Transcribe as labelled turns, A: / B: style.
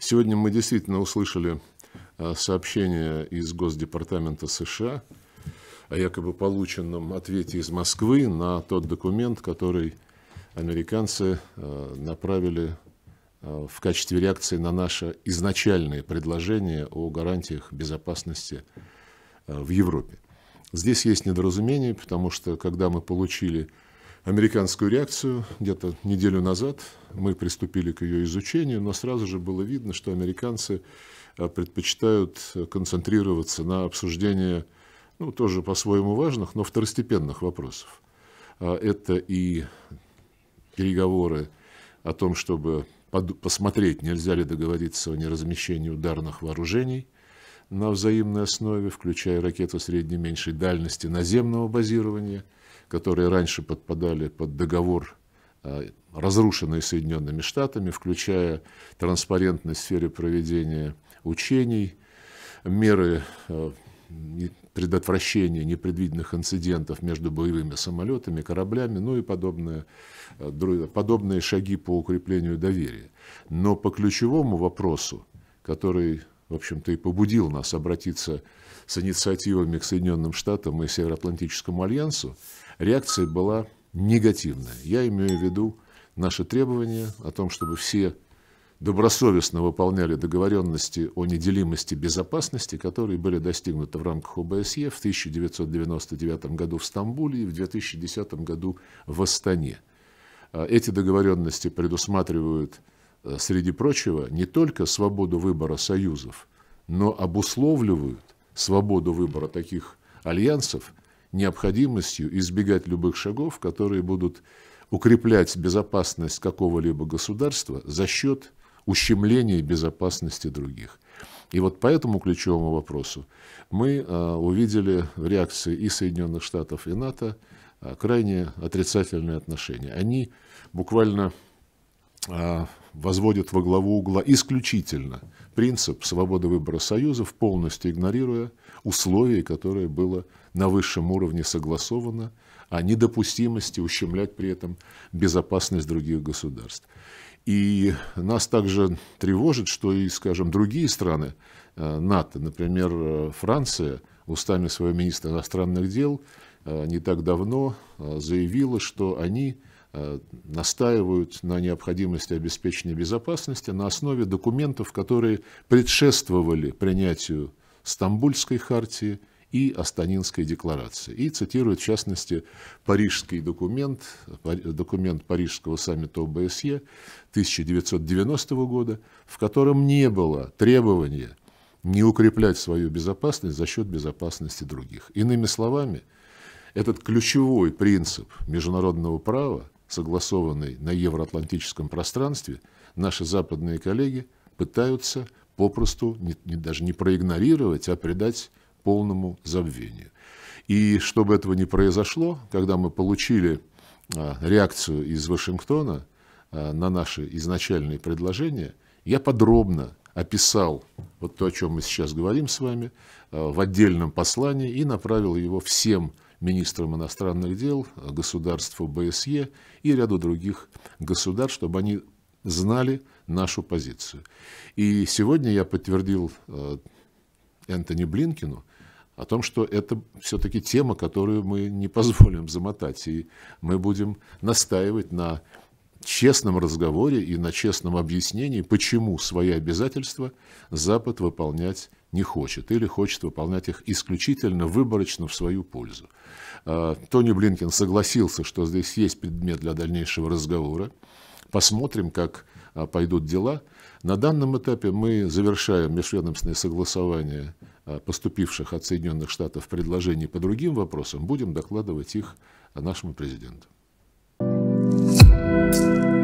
A: Сегодня мы действительно услышали э, сообщение из Госдепартамента США о якобы полученном ответе из Москвы на тот документ, который американцы э, направили э, в качестве реакции на наше изначальное предложение о гарантиях безопасности в Европе. Здесь есть недоразумение, потому что когда мы получили американскую реакцию где-то неделю назад. Мы приступили к ее изучению, но сразу же было видно, что американцы э, предпочитают концентрироваться на обсуждении, ну, тоже по-своему важных, но второстепенных вопросов. А это и переговоры о том, чтобы посмотреть, нельзя ли договориться о неразмещении ударных вооружений – на взаимной основе, включая ракеты средней-меньшей дальности наземного базирования, которые раньше подпадали под договор, э, разрушенный Соединенными Штатами, включая транспарентность в сфере проведения учений, меры э, предотвращения непредвиденных инцидентов между боевыми самолетами, кораблями, ну и подобные, э, подобные шаги по укреплению доверия. Но по ключевому вопросу, который в общем-то, и побудил нас обратиться с инициативами к Соединенным Штатам и Североатлантическому альянсу, реакция была негативная. Я имею в виду наши требования о том, чтобы все добросовестно выполняли договоренности о неделимости безопасности, которые были достигнуты в рамках ОБСЕ в 1999 году в Стамбуле и в 2010 году в Астане. Эти договоренности предусматривают Э, среди прочего, не только свободу выбора союзов, но обусловливают свободу выбора таких альянсов необходимостью избегать любых шагов, которые будут укреплять безопасность какого-либо государства за счет ущемления безопасности других. И вот по этому ключевому вопросу мы э, увидели в реакции и Соединенных Штатов, и НАТО э, крайне отрицательные отношения. Они буквально а, возводит во главу угла исключительно принцип свободы выбора союзов, полностью игнорируя условия, которые было на высшем уровне согласовано, о недопустимости ущемлять при этом безопасность других государств. И нас также тревожит, что и, скажем, другие страны а, НАТО, например, а, Франция, устами своего министра иностранных дел не так давно заявила, что они Э, настаивают на необходимости обеспечения безопасности на основе документов, которые предшествовали принятию Стамбульской хартии и Астанинской декларации. И цитируют в частности, парижский документ, документ Парижского саммита ОБСЕ 1990 года, в котором не было требования не укреплять свою безопасность за счет безопасности других. Иными словами, этот ключевой принцип международного права согласованной на евроатлантическом пространстве, наши западные коллеги пытаются попросту не, не, даже не проигнорировать, а придать полному забвению. И чтобы этого не произошло, когда мы получили а, реакцию из Вашингтона а, на наши изначальные предложения, я подробно описал вот то, о чем мы сейчас говорим с вами, а, в отдельном послании и направил его всем министрам иностранных дел, государству БСЕ и ряду других государств, чтобы они знали нашу позицию. И сегодня я подтвердил э, Энтони Блинкину о том, что это все-таки тема, которую мы не позволим замотать, и мы будем настаивать на честном разговоре и на честном объяснении, почему свои обязательства Запад выполнять не хочет или хочет выполнять их исключительно выборочно в свою пользу. А, Тони Блинкин согласился, что здесь есть предмет для дальнейшего разговора. Посмотрим, как а, пойдут дела. На данном этапе мы завершаем межведомственное согласование а, поступивших от Соединенных Штатов предложений по другим вопросам. Будем докладывать их нашему президенту. Música